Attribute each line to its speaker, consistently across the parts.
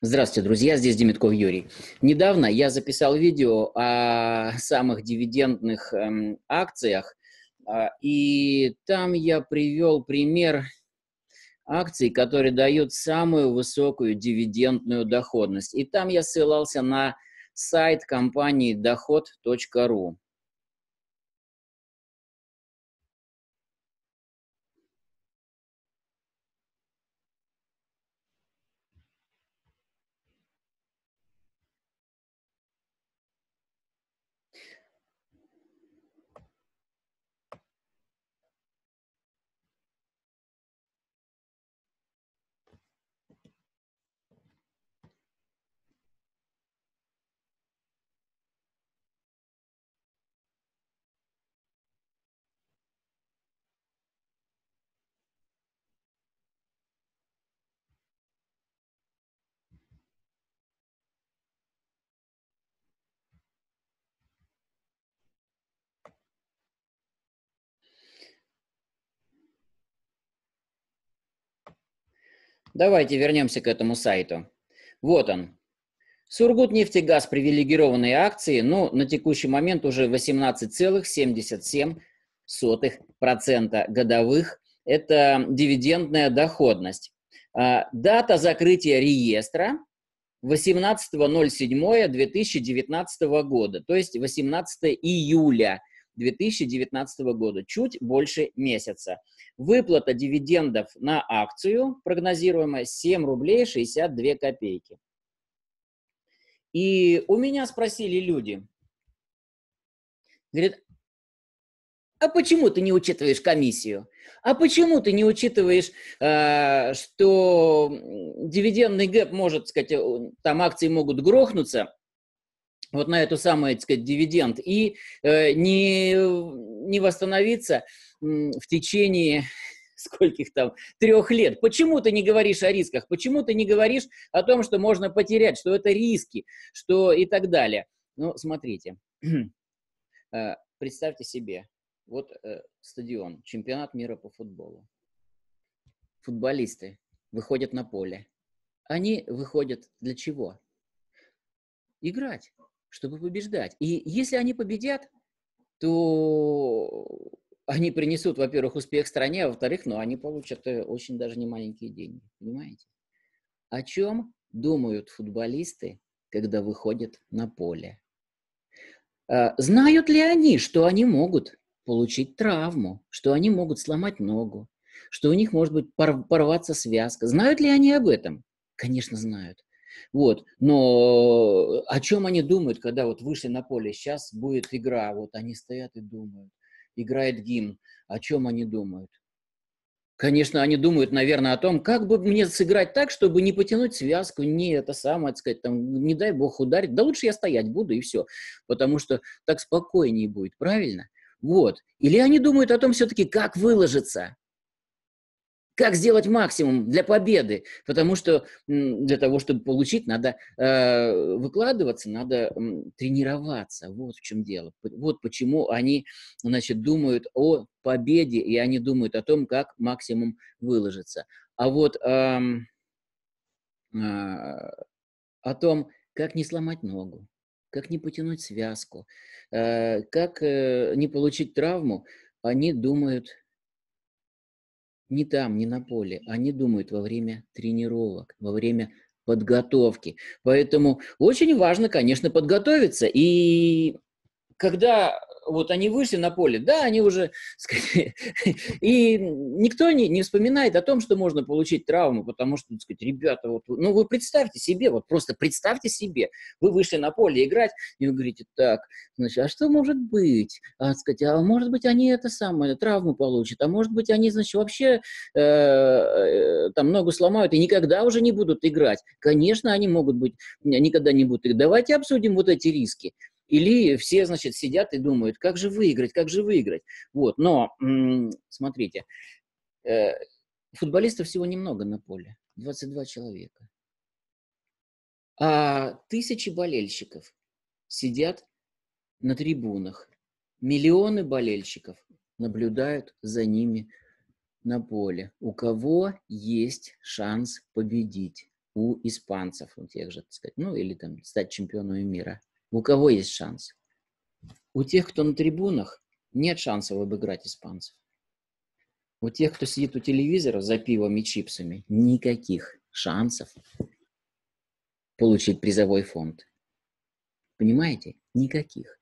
Speaker 1: Здравствуйте, друзья, здесь Демитков Юрий. Недавно я записал видео о самых дивидендных эм, акциях, э, и там я привел пример акций, которые дают самую высокую дивидендную доходность. И там я ссылался на сайт компании доход.ру. Давайте вернемся к этому сайту. Вот он. Сургутнефтегаз привилегированные акции, ну, на текущий момент уже 18,77% годовых. Это дивидендная доходность. А, дата закрытия реестра 18.07.2019 года, то есть 18 июля 2019 года, чуть больше месяца. Выплата дивидендов на акцию прогнозируемая 7 рублей 62 копейки. И у меня спросили люди, говорит, а почему ты не учитываешь комиссию? А почему ты не учитываешь, э, что дивидендный гэп может, сказать, э, там акции могут грохнуться, вот на эту самую, так сказать, дивиденд, и э, не, не восстановиться в течение скольких там, трех лет. Почему ты не говоришь о рисках? Почему ты не говоришь о том, что можно потерять, что это риски, что и так далее? Ну, смотрите, э, представьте себе, вот э, стадион, чемпионат мира по футболу. Футболисты выходят на поле. Они выходят для чего? Играть чтобы побеждать. И если они победят, то они принесут, во-первых, успех стране, а во-вторых, ну, они получат э, очень даже немаленькие деньги, понимаете? О чем думают футболисты, когда выходят на поле? А, знают ли они, что они могут получить травму, что они могут сломать ногу, что у них может быть порваться связка? Знают ли они об этом? Конечно, знают. Вот. Но э, о чем они думают, когда вот вышли на поле? Сейчас будет игра. Вот они стоят и думают. Играет гимн. О чем они думают? Конечно, они думают, наверное, о том, как бы мне сыграть так, чтобы не потянуть связку, не это самое, так сказать, там, не дай бог ударить. Да лучше я стоять буду и все. Потому что так спокойнее будет, правильно? Вот. Или они думают о том все-таки, как выложиться, как сделать максимум для победы, потому что для того, чтобы получить, надо э, выкладываться, надо э, тренироваться. Вот в чем дело. Вот почему они, значит, думают о победе, и они думают о том, как максимум выложиться. А вот э, э, о том, как не сломать ногу, как не потянуть связку, э, как э, не получить травму, они думают не там, не на поле. Они думают во время тренировок, во время подготовки. Поэтому очень важно, конечно, подготовиться. И когда вот они вышли на поле, да, они уже... Сказать, и никто не, не вспоминает о том, что можно получить травму, потому что, так сказать, ребята, вот, ну вы представьте себе, вот просто представьте себе, вы вышли на поле играть, и вы говорите, так, значит, а что может быть? А, сказать, а может быть они это самое, травму получат, а может быть они, значит, вообще э, э, там ногу сломают и никогда уже не будут играть. Конечно, они могут быть, никогда не будут играть. Давайте обсудим вот эти риски. Или все, значит, сидят и думают, как же выиграть, как же выиграть. Вот, но, смотрите, э, футболистов всего немного на поле, 22 человека. А тысячи болельщиков сидят на трибунах, миллионы болельщиков наблюдают за ними на поле. У кого есть шанс победить? У испанцев, у тех же, так сказать, ну или там стать чемпионом мира. У кого есть шанс? У тех, кто на трибунах, нет шансов обыграть испанцев. У тех, кто сидит у телевизора за пивом и чипсами, никаких шансов получить призовой фонд. Понимаете? Никаких.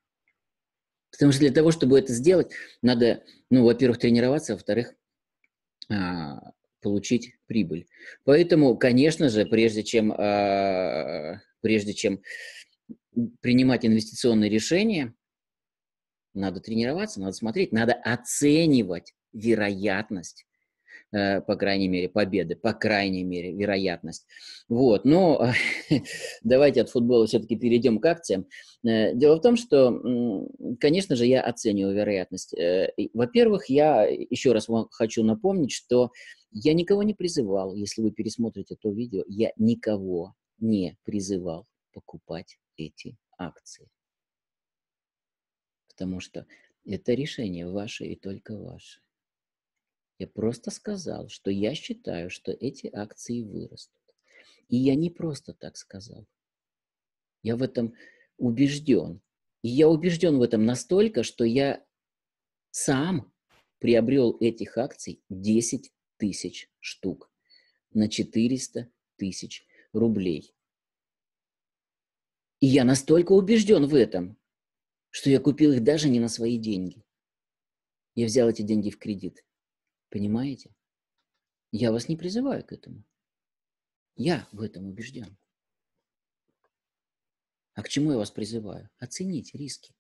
Speaker 1: Потому что для того, чтобы это сделать, надо, ну, во-первых, тренироваться, во-вторых, а, получить прибыль. Поэтому, конечно же, прежде чем, а, прежде чем принимать инвестиционные решения, надо тренироваться, надо смотреть, надо оценивать вероятность, э, по крайней мере, победы, по крайней мере, вероятность. Вот, но давайте от футбола все-таки перейдем к акциям. Э, дело в том, что, конечно же, я оцениваю вероятность. Э, во-первых, я еще раз вам хочу напомнить, что я никого не призывал, если вы пересмотрите то видео, я никого не призывал покупать эти акции. Потому что это решение ваше и только ваше. Я просто сказал, что я считаю, что эти акции вырастут. И я не просто так сказал. Я в этом убежден. И я убежден в этом настолько, что я сам приобрел этих акций 10 тысяч штук на 400 тысяч рублей. И я настолько убежден в этом, что я купил их даже не на свои деньги. Я взял эти деньги в кредит. Понимаете? Я вас не призываю к этому. Я в этом убежден. А к чему я вас призываю? Оцените риски.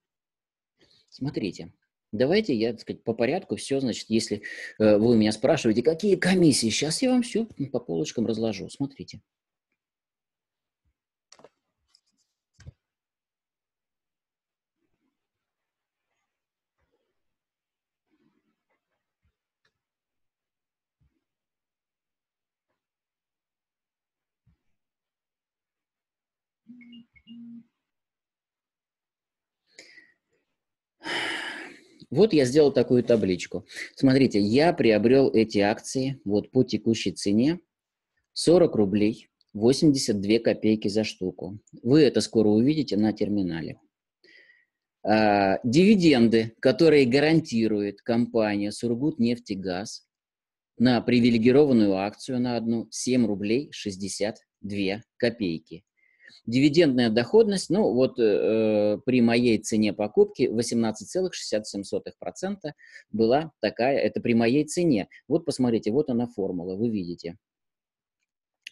Speaker 1: Смотрите, давайте я, так сказать, по порядку все, значит, если э, вы меня спрашиваете, какие комиссии, сейчас я вам все по полочкам разложу. Смотрите. Вот я сделал такую табличку. Смотрите, я приобрел эти акции вот по текущей цене 40 рублей 82 копейки за штуку. Вы это скоро увидите на терминале. А, дивиденды, которые гарантирует компания «Сургутнефтегаз» на привилегированную акцию на одну 7 рублей 62 копейки. Дивидендная доходность, ну вот э, при моей цене покупки 18,67% была такая, это при моей цене. Вот посмотрите, вот она формула, вы видите.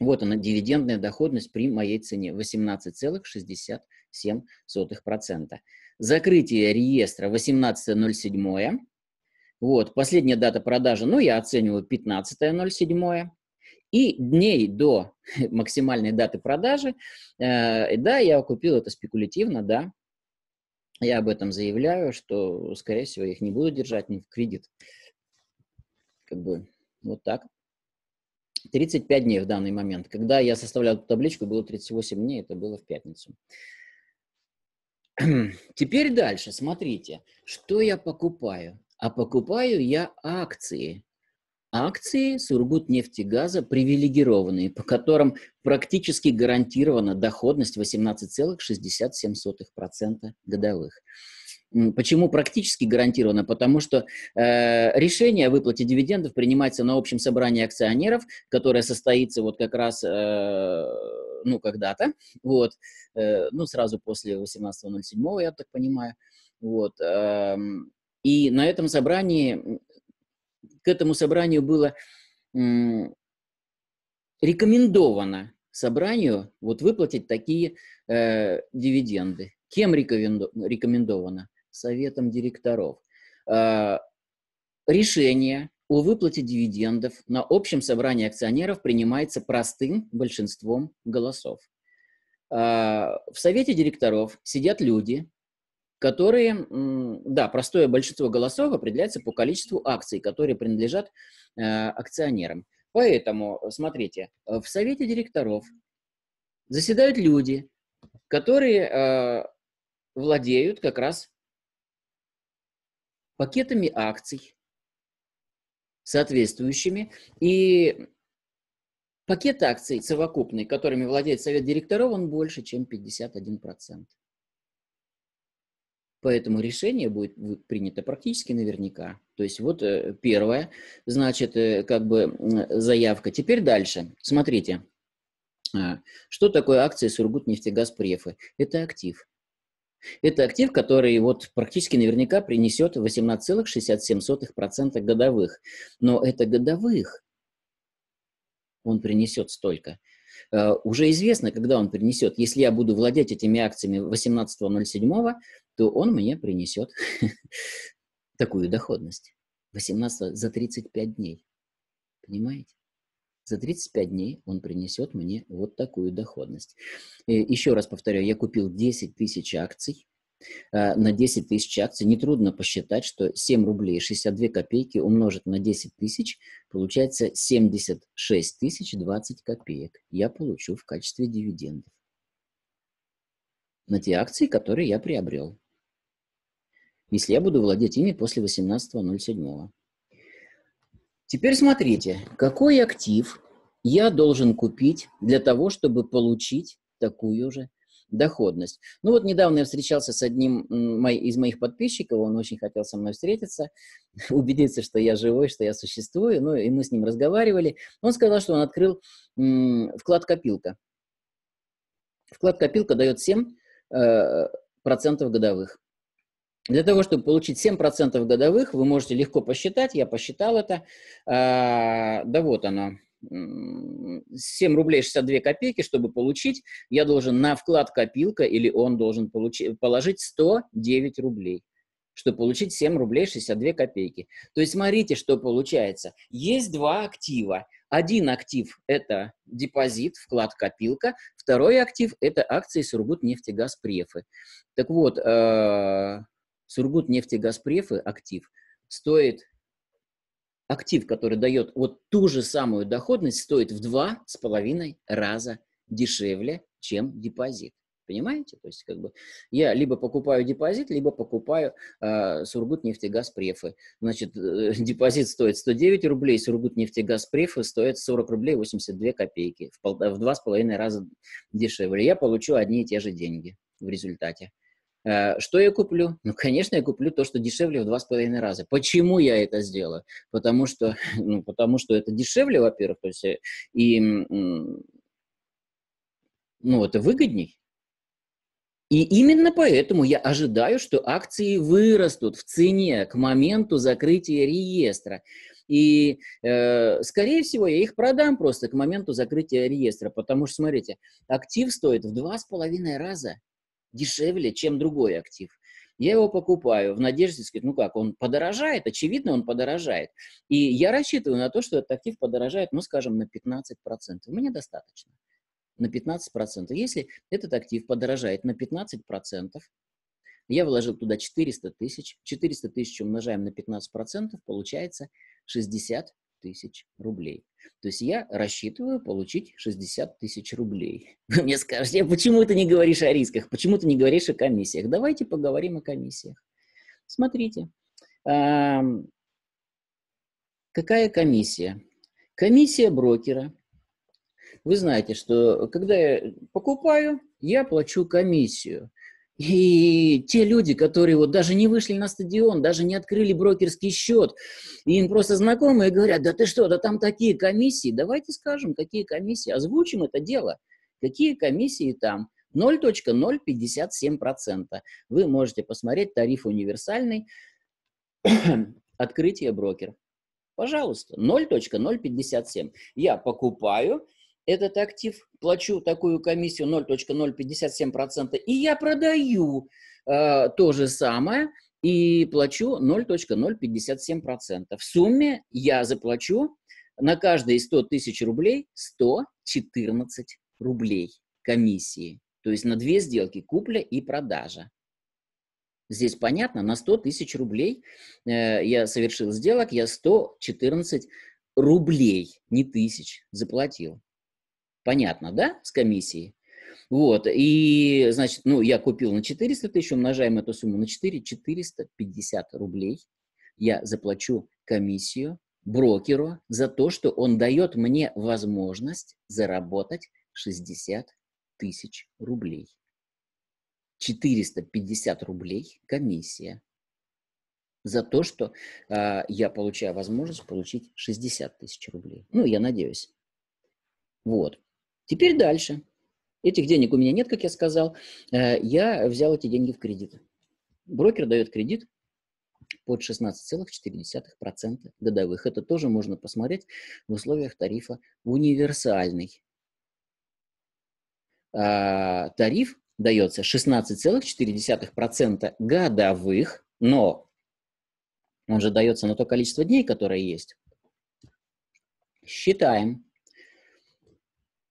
Speaker 1: Вот она, дивидендная доходность при моей цене 18,67%. Закрытие реестра 18.07. Вот, последняя дата продажи, ну, я оцениваю 15.07. И дней до максимальной даты продажи, э, да, я купил это спекулятивно, да, я об этом заявляю, что, скорее всего, их не буду держать ни в кредит. Как бы вот так. 35 дней в данный момент. Когда я составлял эту табличку, было 38 дней, это было в пятницу. Теперь дальше, смотрите, что я покупаю. А покупаю я акции акции Сургутнефтегаза привилегированные, по которым практически гарантирована доходность 18,67% годовых. Почему практически гарантировано? Потому что э, решение о выплате дивидендов принимается на общем собрании акционеров, которое состоится вот как раз, э, ну, когда-то, вот, э, ну, сразу после 18.07, я так понимаю, вот. Э, и на этом собрании к этому собранию было рекомендовано собранию вот выплатить такие э, дивиденды. Кем рекомендовано? Советом директоров. Э, решение о выплате дивидендов на общем собрании акционеров принимается простым большинством голосов. Э, в совете директоров сидят люди, которые, да, простое большинство голосов определяется по количеству акций, которые принадлежат э, акционерам. Поэтому, э, смотрите, э, в совете директоров заседают люди, которые э, владеют как раз пакетами акций соответствующими. И пакет акций совокупный, которыми владеет совет директоров, он больше, чем 51%. Поэтому решение будет принято практически наверняка. То есть вот э, первое, значит, э, как бы заявка. Теперь дальше. Смотрите, а, что такое акции Сургутнефтегазпрефы? Это актив. Это актив, который вот практически наверняка принесет 18,67% годовых. Но это годовых он принесет столько – Э, уже известно, когда он принесет. Если я буду владеть этими акциями 18.07, то он мне принесет такую доходность. 18 за 35 дней. Понимаете? За 35 дней он принесет мне вот такую доходность. И э, еще раз повторяю, я купил 10 тысяч акций Э, на 10 тысяч акций, нетрудно посчитать, что 7 рублей 62 копейки умножить на 10 тысяч, получается 76 тысяч 20 копеек я получу в качестве дивидендов на те акции, которые я приобрел, если я буду владеть ими после 18.07. Теперь смотрите, какой актив я должен купить для того, чтобы получить такую же доходность. Ну вот недавно я встречался с одним из моих подписчиков, он очень хотел со мной встретиться, убедиться, что я живой, что я существую, ну и мы с ним разговаривали. Он сказал, что он открыл вклад «Копилка». Вклад «Копилка» дает 7% э, годовых. Для того, чтобы получить 7% годовых, вы можете легко посчитать, я посчитал это, а, да вот оно, 7 рублей 62 копейки, чтобы получить, я должен на вклад копилка или он должен получить положить 109 рублей чтобы получить 7 рублей 62 копейки. То есть смотрите, что получается. Есть два актива. Один актив – это депозит, вклад-копилка. Второй актив – это акции Сургутнефтегазпрефы. Так вот, э, Сургутнефтегазпрефы актив стоит актив, который дает вот ту же самую доходность, стоит в два с половиной раза дешевле, чем депозит. Понимаете? То есть, как бы я либо покупаю депозит, либо покупаю э, а, Сургутнефтегаз префы. Значит, э, депозит стоит 109 рублей, сургут Сургутнефтегаз префы стоит 40 рублей 82 копейки. В, пол, в два с половиной раза дешевле. Я получу одни и те же деньги в результате. «Э, что я куплю? Ну, конечно, я куплю то, что дешевле в два с половиной раза. Почему я это сделаю? Потому что, ну, потому что это дешевле, во-первых, то есть э, и, ну, это выгодней. И именно поэтому я ожидаю, что акции вырастут в цене к моменту закрытия реестра. И, э, скорее всего, я их продам просто к моменту закрытия реестра, потому что, смотрите, актив стоит в два с половиной раза дешевле, чем другой актив. Я его покупаю в надежде, сказать, ну как, он подорожает, очевидно, он подорожает. И я рассчитываю на то, что этот актив подорожает, ну, скажем, на 15%. Мне достаточно на 15%. Если этот актив подорожает на 15%, я вложил туда 400 тысяч, 400 тысяч умножаем на 15%, получается 60 тысяч рублей. То есть я рассчитываю получить 60 тысяч рублей. Вы мне скажете, «Э, почему ты не говоришь о рисках, почему ты не говоришь о комиссиях? Давайте поговорим о комиссиях. Смотрите, какая комиссия? Комиссия брокера. Вы знаете, что когда я покупаю, я плачу комиссию. И те люди, которые вот даже не вышли на стадион, даже не открыли брокерский счет, и им просто знакомые говорят, да ты что, да там такие комиссии, давайте скажем, какие комиссии, озвучим это дело, какие комиссии там. 0.057%. Вы можете посмотреть тариф универсальный, открытие брокер. Пожалуйста, 0.057. Я покупаю, этот актив, плачу такую комиссию 0.057%, и я продаю э, то же самое и плачу 0.057%. В сумме я заплачу на каждые 100 тысяч рублей 114 рублей комиссии. То есть на две сделки – купля и продажа. Здесь понятно, на 100 тысяч рублей э, я совершил сделок, я 114 рублей, не тысяч, заплатил. Понятно, да, с комиссией? Вот, и, значит, ну, я купил на 400 тысяч, умножаем эту сумму на 4, 450 рублей я заплачу комиссию брокеру за то, что он дает мне возможность заработать 60 тысяч рублей. 450 рублей комиссия за то, что э, я получаю возможность получить 60 тысяч рублей. Ну, я надеюсь. Вот. Теперь дальше. Этих денег у меня нет, как я сказал. Э, я взял эти деньги в кредит. Брокер дает кредит под 16,4% годовых. Это тоже можно посмотреть в условиях тарифа универсальный. А, тариф дается 16,4% годовых, но он же дается на то количество дней, которое есть. Считаем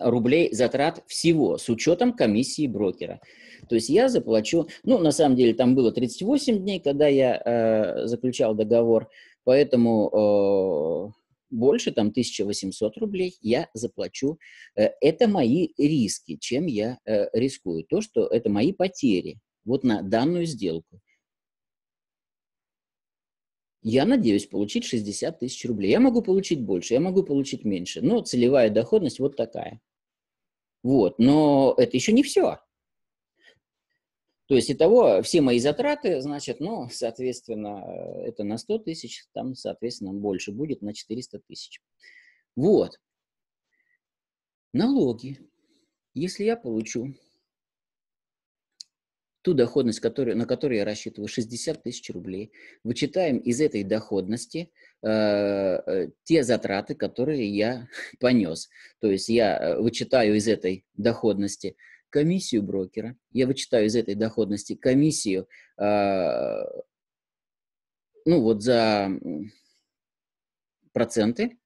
Speaker 1: рублей затрат всего с учетом комиссии брокера. То есть я заплачу, ну, на самом деле там было 38 дней, когда я э, заключал договор, поэтому э, больше, там 1800 рублей я заплачу. Э, это мои риски, чем я э, рискую. То, что это мои потери вот на данную сделку я надеюсь получить 60 тысяч рублей. Я могу получить больше, я могу получить меньше, но целевая доходность вот такая. Вот, но это еще не все. То есть, и того все мои затраты, значит, ну, соответственно, это на 100 тысяч, там, соответственно, больше будет на 400 тысяч. Вот. Налоги. Если я получу ту доходность, которую, на которую я рассчитываю, 60 тысяч рублей, вычитаем из этой доходности э, э те затраты, которые я понес. То есть я э, вычитаю из этой доходности комиссию брокера, я вычитаю из этой доходности комиссию, э, ну вот за проценты,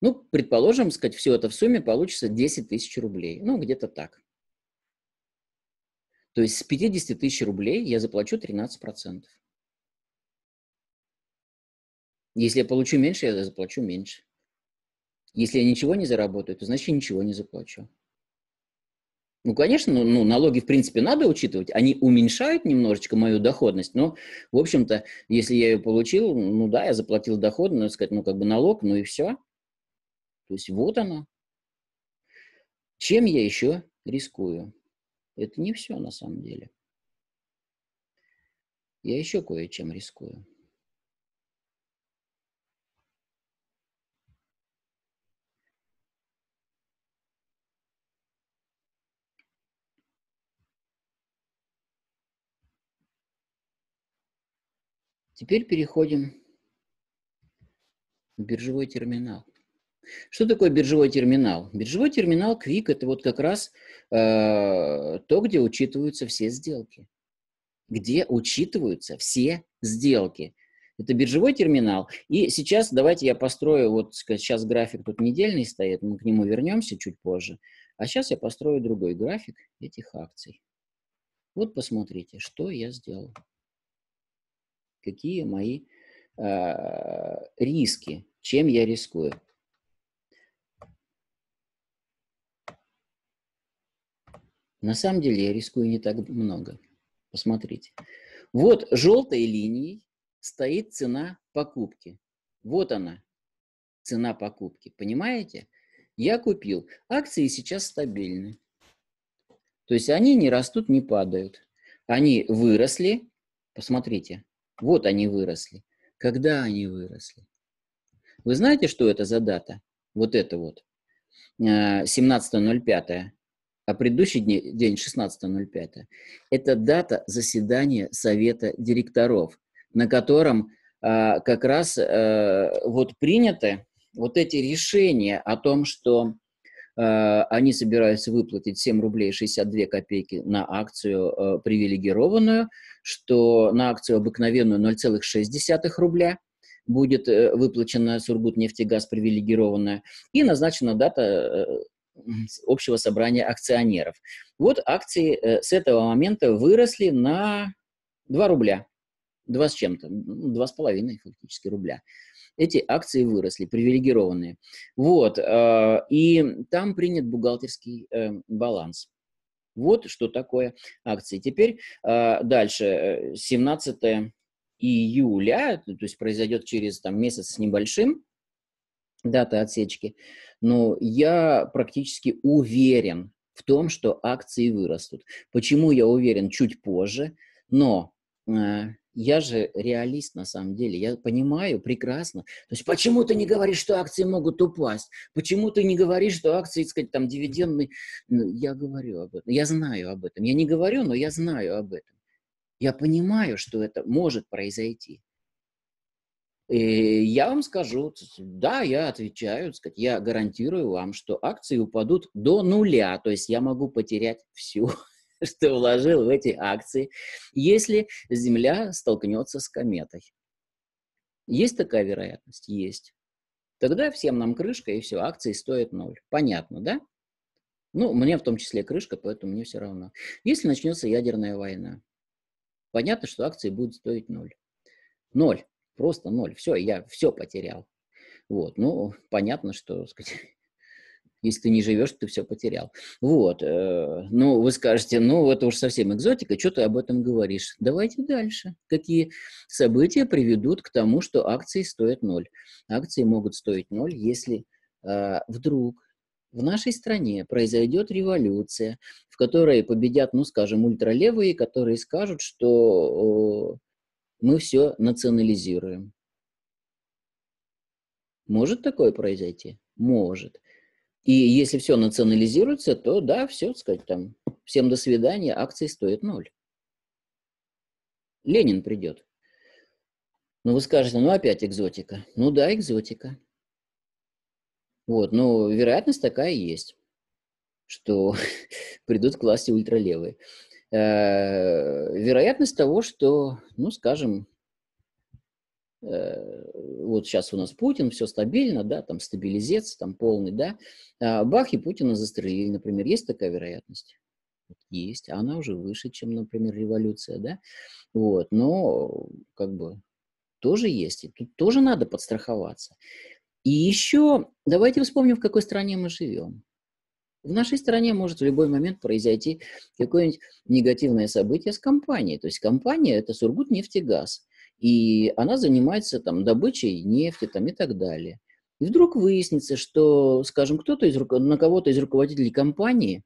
Speaker 1: ну, предположим, сказать, все это в сумме получится 10 тысяч рублей. Ну, где-то так. То есть с 50 тысяч рублей я заплачу 13%. Если я получу меньше, я заплачу меньше. Если я ничего не заработаю, то значит я ничего не заплачу. Ну, конечно, ну, ну налоги, в принципе, надо учитывать. Они уменьшают немножечко мою доходность, но, в общем-то, если я ее получил, ну да, я заплатил доход, но ну, сказать, ну, как бы налог, ну и все. То есть вот оно. Чем я еще рискую? Это не все на самом деле. Я еще кое-чем рискую. Теперь переходим в биржевой терминал. Что такое биржевой терминал? Биржевой терминал Quick – это вот как раз э, то, где учитываются все сделки. Где учитываются все сделки. Это биржевой терминал. И сейчас давайте я построю, вот сейчас график тут недельный стоит, мы к нему вернемся чуть позже. А сейчас я построю другой график этих акций. Вот посмотрите, что я сделал. Какие мои э, риски, чем я рискую. На самом деле я рискую не так много. Посмотрите. Вот желтой линией стоит цена покупки. Вот она, цена покупки. Понимаете? Я купил. Акции сейчас стабильны. То есть они не растут, не падают. Они выросли. Посмотрите. Вот они выросли. Когда они выросли? Вы знаете, что это за дата? Вот это вот. 17.05. А, а предыдущий день, 16.05, это дата заседания Совета директоров, на котором э, как раз э, вот приняты вот эти решения о том, что э, они собираются выплатить 7 рублей 62 копейки на акцию э, привилегированную, что на акцию обыкновенную 0,6 рубля будет э, выплачена Сургутнефтегаз привилегированная, и назначена дата э, общего собрания акционеров. Вот акции э, с этого момента выросли на 2 рубля. 2 с чем-то, 2,5 ну, фактически рубля. Эти акции выросли, привилегированные. Вот, э, и там принят бухгалтерский э, баланс. Вот что такое акции. Теперь дальше, 17 июля, то есть произойдет через там, месяц с небольшим, даты отсечки, но я практически уверен в том, что акции вырастут. Почему я уверен чуть позже, но э, я же реалист на самом деле, я понимаю прекрасно. То есть почему ты не говоришь, что акции могут упасть? Почему ты не говоришь, что акции, так сказать, там дивидендные? Ну, я говорю об этом, я знаю об этом. Я не говорю, но я знаю об этом. Я понимаю, что это может произойти. И я вам скажу, да, я отвечаю, сказать, я гарантирую вам, что акции упадут до нуля, то есть я могу потерять все, что вложил в эти акции, если Земля столкнется с кометой. Есть такая вероятность? Есть. Тогда всем нам крышка, и все, акции стоят ноль. Понятно, да? Ну, мне в том числе крышка, поэтому мне все равно. Если начнется ядерная война, понятно, что акции будут стоить ноль. Ноль. Просто ноль. Все, я все потерял. Вот, ну, понятно, что, сказать, если ты не живешь, ты все потерял. Вот, э, ну, вы скажете, ну, это уж совсем экзотика, что ты об этом говоришь? Давайте дальше. Какие события приведут к тому, что акции стоят ноль? Акции могут стоить ноль, если а, вдруг в нашей стране произойдет революция, в которой победят, ну, скажем, ультралевые, которые скажут, что мы все национализируем. Может такое произойти? Может. И если все национализируется, то да, все, сказать там, всем до свидания, акции стоят ноль. Ленин придет. Ну, вы скажете, ну, опять экзотика. Ну, да, экзотика. Вот, но ну, вероятность такая есть, что придут к власти ультралевые. Э, вероятность того, что, ну, скажем, э, вот сейчас у нас Путин, все стабильно, да, там стабилизец, там полный, да, а бах, и Путина застрелили, например, есть такая вероятность? Есть, а она уже выше, чем, например, революция, да, вот, но, как бы, тоже есть, и тут тоже надо подстраховаться. И еще давайте вспомним, в какой стране мы живем. В нашей стране может в любой момент произойти какое-нибудь негативное событие с компанией. То есть компания – это Сургутнефтегаз, и она занимается там добычей нефти там, и так далее. И вдруг выяснится, что, скажем, кто-то из, на кого-то из руководителей компании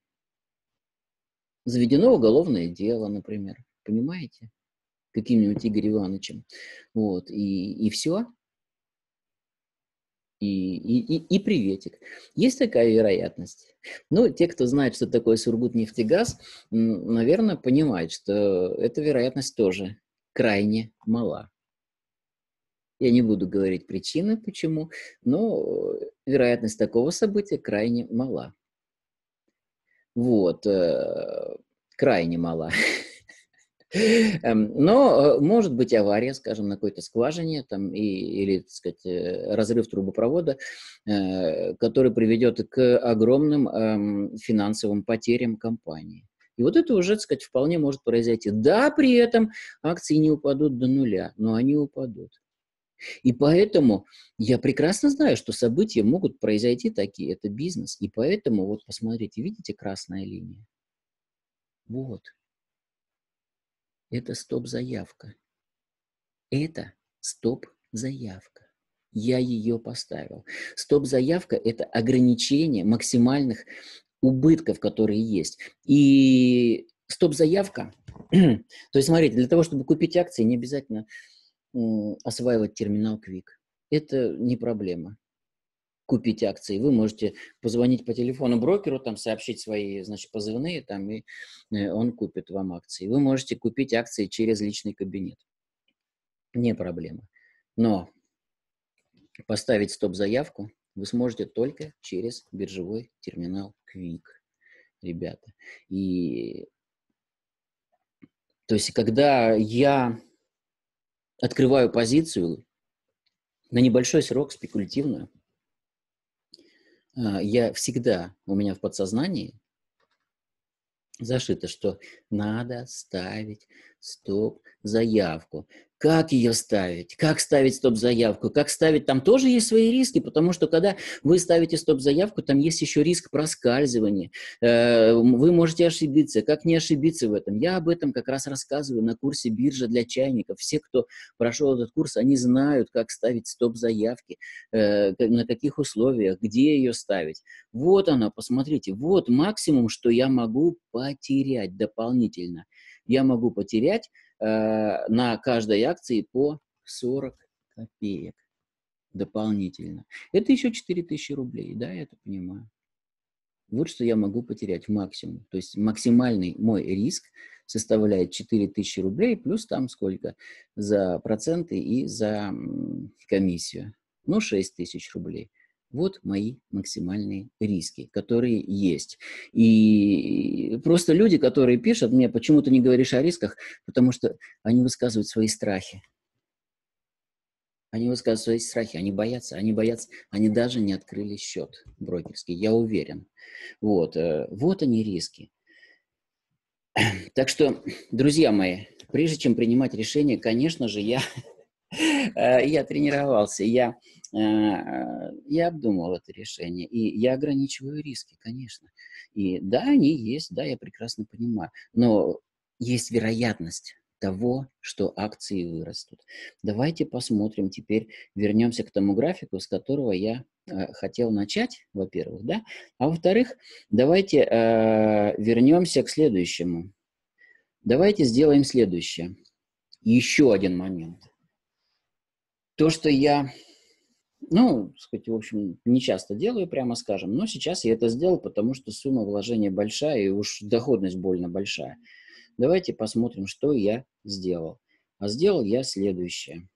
Speaker 1: заведено уголовное дело, например. Понимаете? Каким-нибудь Игорь Ивановичем. Вот. И, и все и, и, и, и приветик. Есть такая вероятность. Ну, те, кто знает, что такое Сургутнефтегаз, наверное, понимают, что эта вероятность тоже крайне мала. Я не буду говорить причины, почему, но вероятность такого события крайне мала. Вот, э, крайне мала. Эм, но э, может быть авария, скажем, на какой-то скважине там, и, или, так сказать, э, разрыв трубопровода, э, который приведет к огромным эм, финансовым потерям компании. И вот это уже, так сказать, вполне может произойти. Да, при этом акции не упадут до нуля, но они упадут. И поэтому я прекрасно знаю, что события могут произойти такие, это бизнес. И поэтому, вот посмотрите, видите красная линия? Вот, это стоп-заявка. Это стоп-заявка. Я ее поставил. Стоп-заявка – это ограничение максимальных убытков, которые есть. И стоп-заявка, то есть, смотрите, для того, чтобы купить акции, не обязательно осваивать терминал Quick. Это не проблема купить акции, вы можете позвонить по телефону брокеру, там сообщить свои, значит, позывные, там, и э, он купит вам акции. Вы можете купить акции через личный кабинет. Не проблема. Но поставить стоп-заявку вы сможете только через биржевой терминал Quick, ребята. И то есть, когда я открываю позицию на небольшой срок спекулятивную, а, я всегда, у меня в подсознании зашито, что надо ставить стоп-заявку. Как ее ставить? Как ставить стоп-заявку? Как ставить? Там тоже есть свои риски, потому что когда вы ставите стоп-заявку, там есть еще риск проскальзывания. Э, вы можете ошибиться. Как не ошибиться в этом? Я об этом как раз рассказываю на курсе «Биржа для чайников». Все, кто прошел этот курс, они знают, как ставить стоп-заявки, э, на каких условиях, где ее ставить. Вот она, посмотрите, вот максимум, что я могу потерять дополнительно – я могу потерять э, на каждой акции по 40 копеек дополнительно. Это еще 4000 рублей, да, я это понимаю. Вот что я могу потерять максимум. То есть максимальный мой риск составляет 4000 рублей, плюс там сколько за проценты и за комиссию. Ну, 6000 рублей. Вот мои максимальные риски, которые есть. И просто люди, которые пишут мне, почему ты не говоришь о рисках, потому что они высказывают свои страхи. Они высказывают свои страхи, они боятся, они боятся, они даже не открыли счет брокерский, я уверен. Вот, э, вот они риски. Так что, друзья мои, прежде чем принимать решение, конечно же, я, э, я тренировался, я я а, обдумал это решение, и я ограничиваю риски, конечно. И да, они есть, да, я прекрасно понимаю, но есть вероятность того, что акции вырастут. Давайте посмотрим теперь, вернемся к тому графику, с которого я э, хотел начать, во-первых, да, а во-вторых, давайте э, вернемся к следующему. Давайте сделаем следующее. Еще один момент. То, что я ну, так сказать, в общем, не часто делаю, прямо скажем, но сейчас я это сделал, потому что сумма вложения большая и уж доходность больно большая. Давайте посмотрим, что я сделал. А сделал я следующее.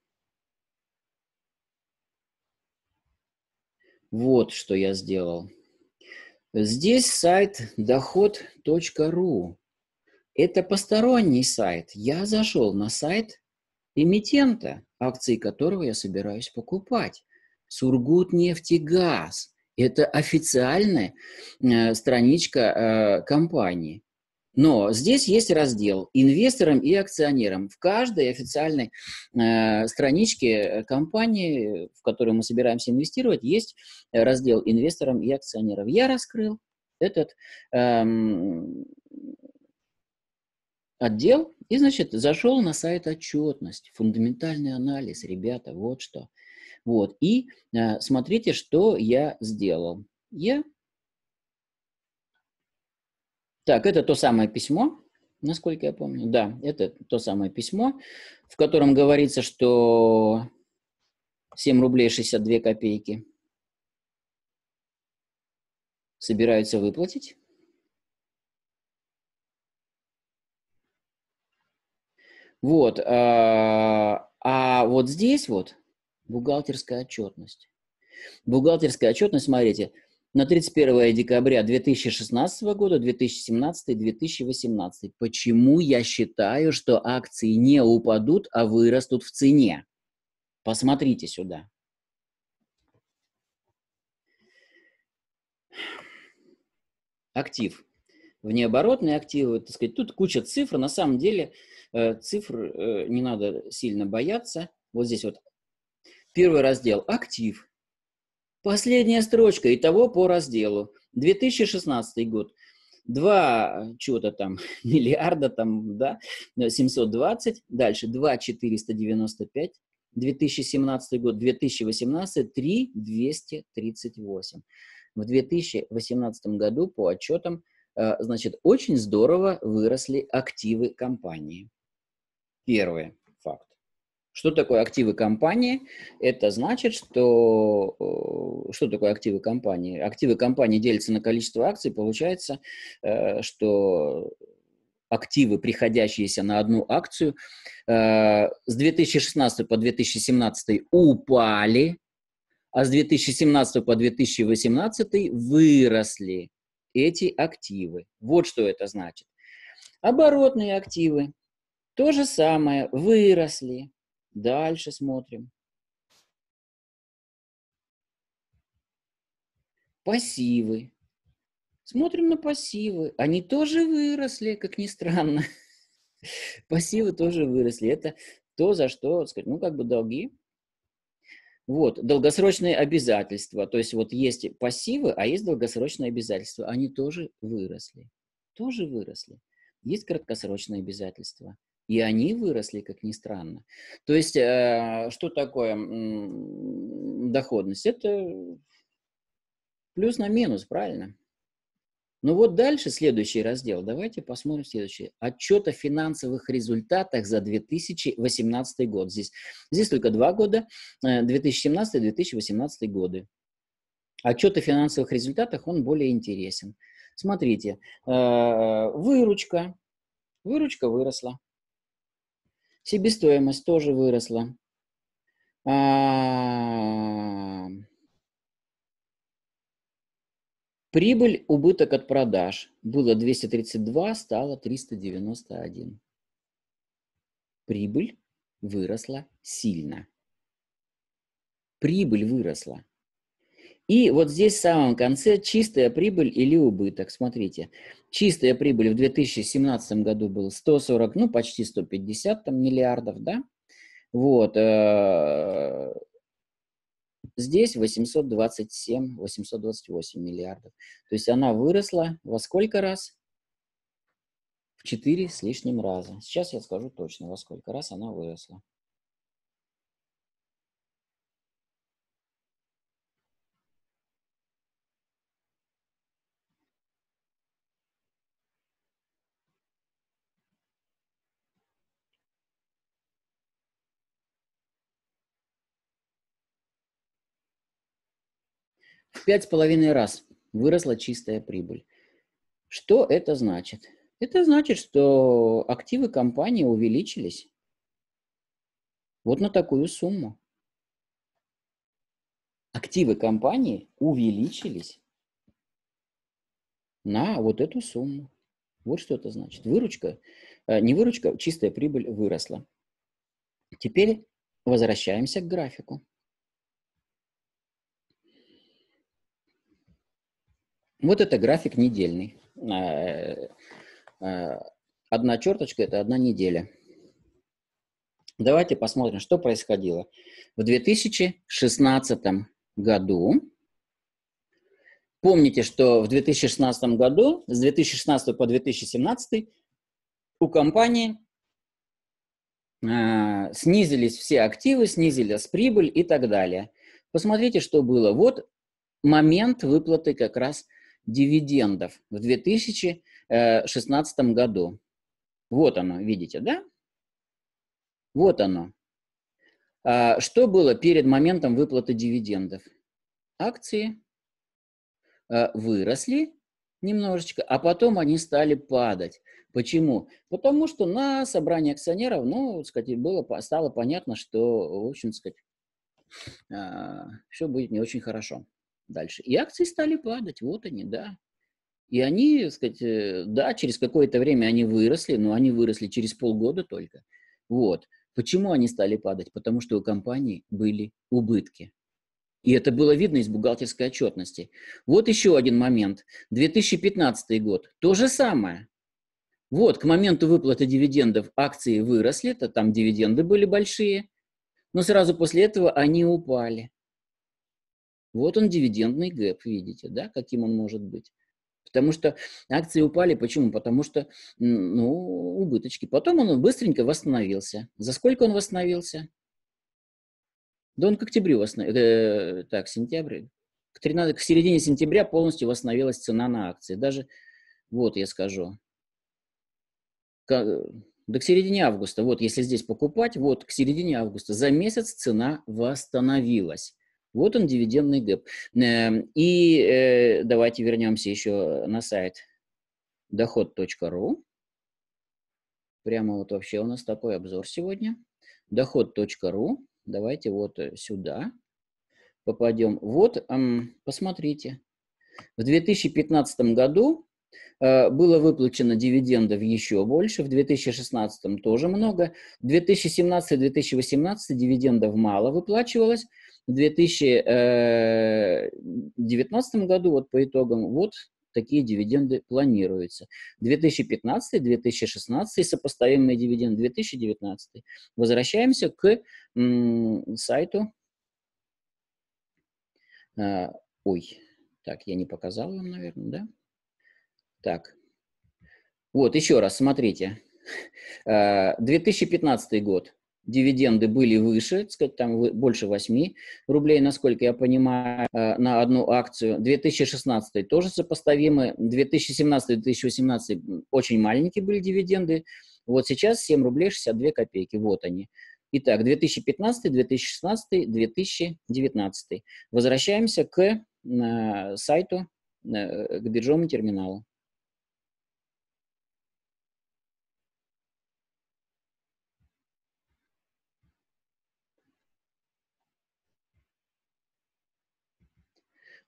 Speaker 1: Вот что я сделал. Здесь сайт доход.ру. Это посторонний сайт. Я зашел на сайт эмитента, акции которого я собираюсь покупать. Сургутнефтегаз. Это официальная э, страничка э, компании. Но здесь есть раздел инвесторам и акционерам. В каждой официальной э, страничке э, компании, в которую мы собираемся инвестировать, есть раздел инвесторам и акционерам. Я раскрыл этот эм, отдел и, значит, зашел на сайт отчетность, фундаментальный анализ, ребята, вот что – вот. И э, смотрите, что я сделал. Я... Так, это то самое письмо, насколько я помню. Да, это то самое письмо, в котором говорится, что 7 рублей 62 копейки собираются выплатить. Вот. А, а вот здесь вот бухгалтерская отчетность. Бухгалтерская отчетность, смотрите, на 31 декабря 2016 года, 2017, 2018. Почему я считаю, что акции не упадут, а вырастут в цене? Посмотрите сюда. Актив. Внеоборотные активы, так сказать, тут куча цифр. На самом деле э, цифр э, не надо сильно бояться. Вот здесь вот Первый раздел – актив. Последняя строчка, и того по разделу. 2016 год. два что-то там, миллиарда там, да, 720, э, дальше 2 495, 2017 год, 2018, 3 238. В 2018 году по отчетам, э, значит, очень здорово выросли активы компании. Первое. Что такое активы компании? Это значит, что... Э, что такое активы компании? Активы компании делятся на количество акций. Получается, э, что активы, приходящиеся на одну акцию, э, с 2016 по 2017 упали, а с 2017 по 2018 выросли эти активы. Вот что это значит. Оборотные активы то же самое, выросли, Дальше смотрим. Пассивы. Смотрим на пассивы. Они тоже выросли, как ни странно. Пассивы тоже выросли. Это то, за что, ну, как бы долги. Вот, долгосрочные обязательства. То есть вот есть пассивы, а есть долгосрочные обязательства. Они тоже выросли. Тоже выросли. Есть краткосрочные обязательства. И они выросли, как ни странно. То есть, э, что такое доходность? Это плюс на минус, правильно? Ну вот дальше следующий раздел. Давайте посмотрим следующий. Отчет о финансовых результатах за 2018 год. Здесь, здесь только два года, 2017 и 2018 годы. Отчет о финансовых результатах, он более интересен. Смотрите, э, выручка. Выручка выросла. Себестоимость тоже выросла. А... Прибыль, убыток от продаж. Было 232, стало 391. Прибыль выросла сильно. Прибыль выросла. И вот здесь в самом конце чистая прибыль или убыток. Смотрите, чистая прибыль в 2017 году была 140, ну почти 150 там, миллиардов, да? Вот. Э, здесь 827, 828 миллиардов. То есть она выросла во сколько раз? В 4 с лишним раза. Сейчас я скажу точно, во сколько раз она выросла. В пять с половиной раз выросла чистая прибыль. Что это значит? Это значит, что активы компании увеличились вот на такую сумму. Активы компании увеличились на вот эту сумму. Вот что это значит. Выручка, э, не выручка, чистая прибыль выросла. Теперь возвращаемся к графику. Вот это график недельный. Э, э, одна черточка – это одна неделя. Давайте посмотрим, что происходило. В 2016 году, помните, что в 2016 году, с 2016 по 2017 у компании э, снизились все активы, снизилась прибыль и так далее. Посмотрите, что было. Вот момент выплаты как раз дивидендов в 2016 э, году. Вот оно, видите, да? Вот оно. А что было перед моментом выплаты дивидендов? Акции э, выросли немножечко, а потом они стали падать. Почему? Потому что на собрании акционеров, ну, сказать, было, стало понятно, что, в общем, сказать, а, все будет не очень хорошо дальше. И акции стали падать, вот они, да. И они, так сказать, э, да, через какое-то время они выросли, но они выросли через полгода только. Вот. Почему они стали падать? Потому что у компании были убытки. И это было видно из бухгалтерской отчетности. Вот еще один момент. 2015 год. То же самое. Вот, к моменту выплаты дивидендов акции выросли, то там дивиденды были большие, но сразу после этого они упали. Вот он дивидендный гэп, видите, да, каким он может быть. Потому что акции упали. Почему? Потому что, ну, убыточки. Потом он быстренько восстановился. За сколько он восстановился? Да он к октябрю восстановился. Э, так, сентябрь. К, 13, к середине сентября полностью восстановилась цена на акции. Даже, вот я скажу, к, да к середине августа. Вот если здесь покупать, вот к середине августа за месяц цена восстановилась. Вот он, дивидендный гэп. Эм, и э, давайте вернемся еще на сайт доход.ру. Прямо вот вообще у нас такой обзор сегодня. Доход.ру. Давайте вот э, сюда попадем. Вот, посмотрите. В 2015 году Э, было выплачено дивидендов еще больше, в 2016 тоже много. В 2017-2018 дивидендов мало выплачивалось. В 2019 году, вот по итогам, вот такие дивиденды планируются. 2015-2016 сопоставимые дивиденды, 2019. Возвращаемся к сайту. Э, ой, так, я не показал вам, наверное, да? Так. Вот, еще раз, смотрите. 2015 э, год. Дивиденды были выше, сказать, там больше 8 рублей, насколько я понимаю, э, на одну акцию. 2016 тоже сопоставимы. 2017-2018 очень маленькие были дивиденды. Вот сейчас 7 рублей 62 копейки. Вот они. Итак, 2015, 2016, 2019. Возвращаемся к э, сайту, к биржевому терминалу.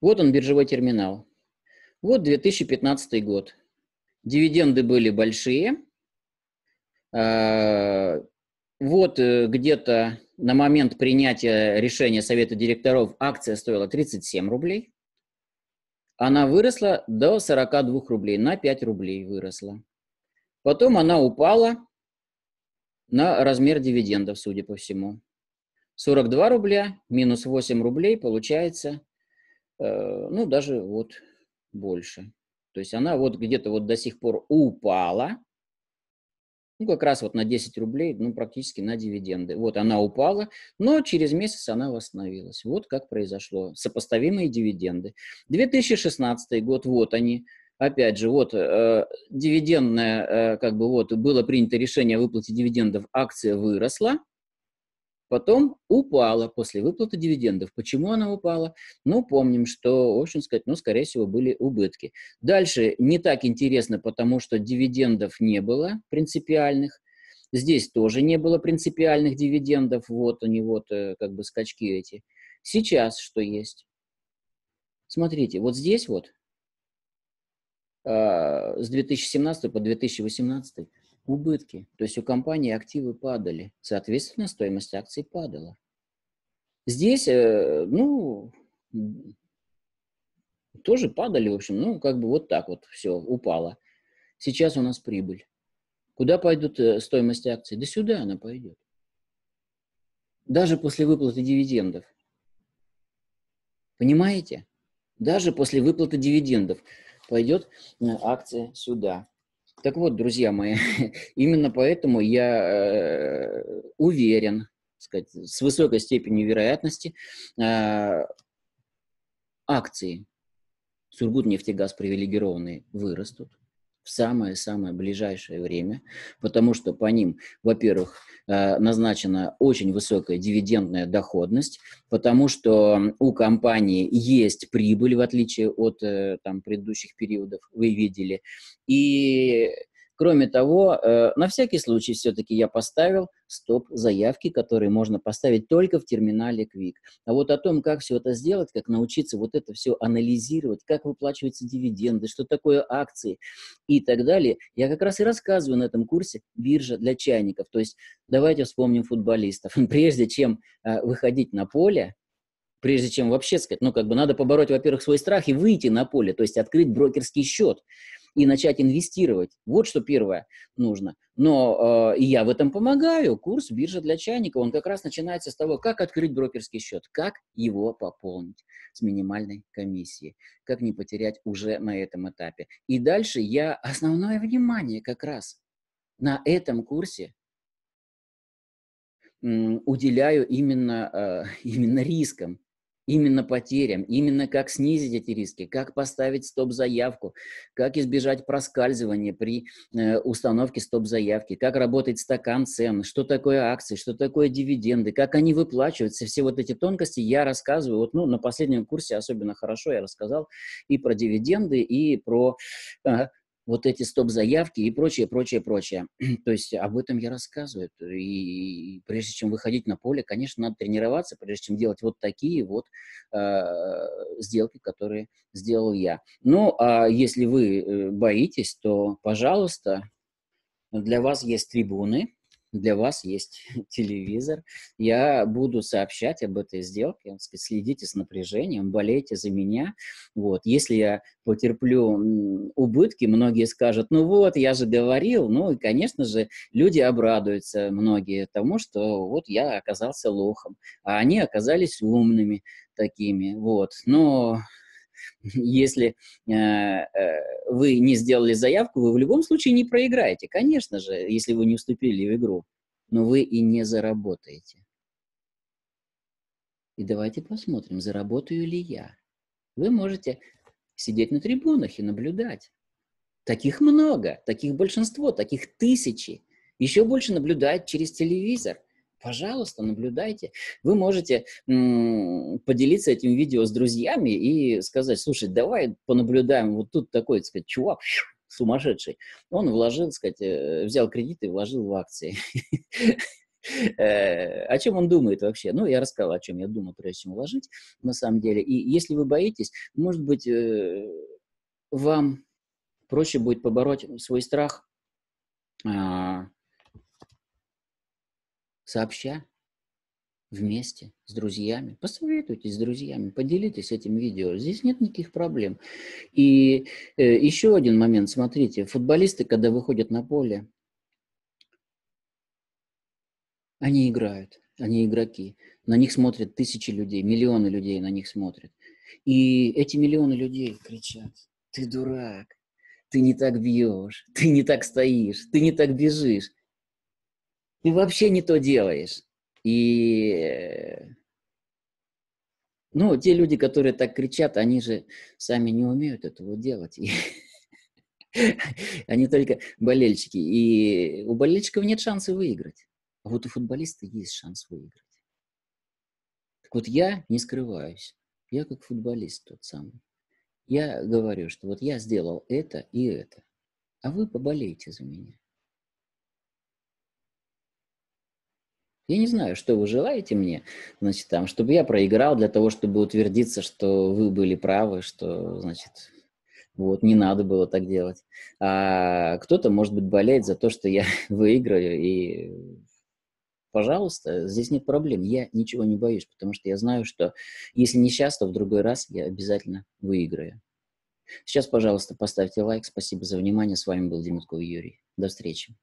Speaker 1: Вот он, биржевой терминал. Вот 2015 год. Дивиденды были большие. А, вот э, где-то на момент принятия решения Совета директоров акция стоила 37 рублей. Она выросла до 42 рублей, на 5 рублей выросла. Потом она упала на размер дивидендов, судя по всему. 42 рубля минус 8 рублей получается Э, ну, даже вот больше. То есть она вот где-то вот до сих пор упала, ну, как раз вот на 10 рублей, ну, практически на дивиденды. Вот она упала, но через месяц она восстановилась. Вот как произошло. Сопоставимые дивиденды. 2016 год, вот они. Опять же, вот э, дивидендная, э, как бы вот было принято решение о выплате дивидендов, акция выросла, потом упала после выплаты дивидендов. Почему она упала? Ну, помним, что, в общем сказать, ну, скорее всего, были убытки. Дальше не так интересно, потому что дивидендов не было принципиальных. Здесь тоже не было принципиальных дивидендов, вот у него вот э, как бы скачки эти. Сейчас что есть? Смотрите, вот здесь вот, а, с 2017 по 2018 убытки. То есть у компании активы падали, соответственно, стоимость акций падала. Здесь, э, ну, тоже падали, в общем, ну, как бы вот так вот все упало. Сейчас у нас прибыль. Куда пойдут э, стоимость акций? Да сюда она пойдет. Даже после выплаты дивидендов. Понимаете? Даже после выплаты дивидендов пойдет э, акция сюда. Так вот, друзья мои, именно поэтому я э, уверен, сказать, с высокой степенью вероятности, э, акции Сургутнефтегаз привилегированные вырастут в самое-самое ближайшее время, потому что по ним, во-первых, э, назначена очень высокая дивидендная доходность, потому что у компании есть прибыль, в отличие от э, там, предыдущих периодов, вы видели. И, кроме того, э, на всякий случай все-таки я поставил стоп-заявки, которые можно поставить только в терминале Quick. А вот о том, как все это сделать, как научиться вот это все анализировать, как выплачиваются дивиденды, что такое акции и так далее, я как раз и рассказываю на этом курсе «Биржа для чайников». То есть давайте вспомним футболистов. Прежде чем а, выходить на поле, прежде чем вообще сказать, ну, как бы надо побороть, во-первых, свой страх и выйти на поле, то есть открыть брокерский счет и начать инвестировать. Вот что первое нужно. Но э, я в этом помогаю. Курс «Биржа для чайника», он как раз начинается с того, как открыть брокерский счет, как его пополнить с минимальной комиссией, как не потерять уже на этом этапе. И дальше я основное внимание как раз на этом курсе уделяю именно, э, именно рискам, именно потерям, именно как снизить эти риски, как поставить стоп-заявку, как избежать проскальзывания при э, установке стоп-заявки, как работает стакан цен, что такое акции, что такое дивиденды, как они выплачиваются, все вот эти тонкости я рассказываю. Вот ну, на последнем курсе особенно хорошо я рассказал и про дивиденды, и про э, вот эти стоп-заявки и прочее, прочее, прочее. То есть об этом я рассказываю. И прежде чем выходить на поле, конечно, надо тренироваться, прежде чем делать вот такие вот э, сделки, которые сделал я. Ну, а если вы э, боитесь, то, пожалуйста, для вас есть трибуны, для вас есть телевизор. Я буду сообщать об этой сделке, следите с напряжением, болейте за меня. Вот. Если я потерплю убытки, многие скажут, ну вот, я же говорил. Ну и, конечно же, люди обрадуются, многие, тому, что вот я оказался лохом, а они оказались умными такими. Вот. Но Если э, э, вы не сделали заявку, вы в любом случае не проиграете, конечно же, если вы не вступили в игру, но вы и не заработаете. И давайте посмотрим, заработаю ли я. Вы можете сидеть на трибунах и наблюдать. Таких много, таких большинство, таких тысячи. Еще больше наблюдают через телевизор – Пожалуйста, наблюдайте. Вы можете м- поделиться этим видео с друзьями и сказать, слушай, давай понаблюдаем, вот тут такой, так сказать, чувак, сумасшедший. Он вложил, сказать, э, взял кредит и вложил в акции. Э, о чем он думает вообще? Ну, я рассказал, о чем я думаю, прежде чем вложить, на самом деле. И если вы боитесь, может быть, э, вам проще будет побороть свой страх, а, сообща, вместе, с друзьями. Посоветуйтесь с друзьями, поделитесь этим видео. Здесь нет никаких проблем. И э, еще один момент, смотрите, футболисты, когда выходят на поле, они играют, они игроки. На них смотрят тысячи людей, миллионы людей на них смотрят. И эти миллионы людей кричат, ты дурак, ты не так бьешь, ты не так стоишь, ты не так бежишь ты вообще не то делаешь. И ну, те люди, которые так кричат, они же сами не умеют этого делать. И... Они только болельщики. И у болельщиков нет шанса выиграть. А вот у футболиста есть шанс выиграть. Так вот я не скрываюсь. Я как футболист тот самый. Я говорю, что вот я сделал это и это. А вы поболеете за меня. Я не знаю, что вы желаете мне, значит, там, чтобы я проиграл для того, чтобы утвердиться, что вы были правы, что, значит, вот, не надо было так делать. А кто-то, может быть, болеет за то, что я выиграю, и, пожалуйста, здесь нет проблем. Я ничего не боюсь, потому что я знаю, что если не сейчас, то в другой раз я обязательно выиграю. Сейчас, пожалуйста, поставьте лайк. Спасибо за внимание. С вами был Демитков Юрий. До встречи.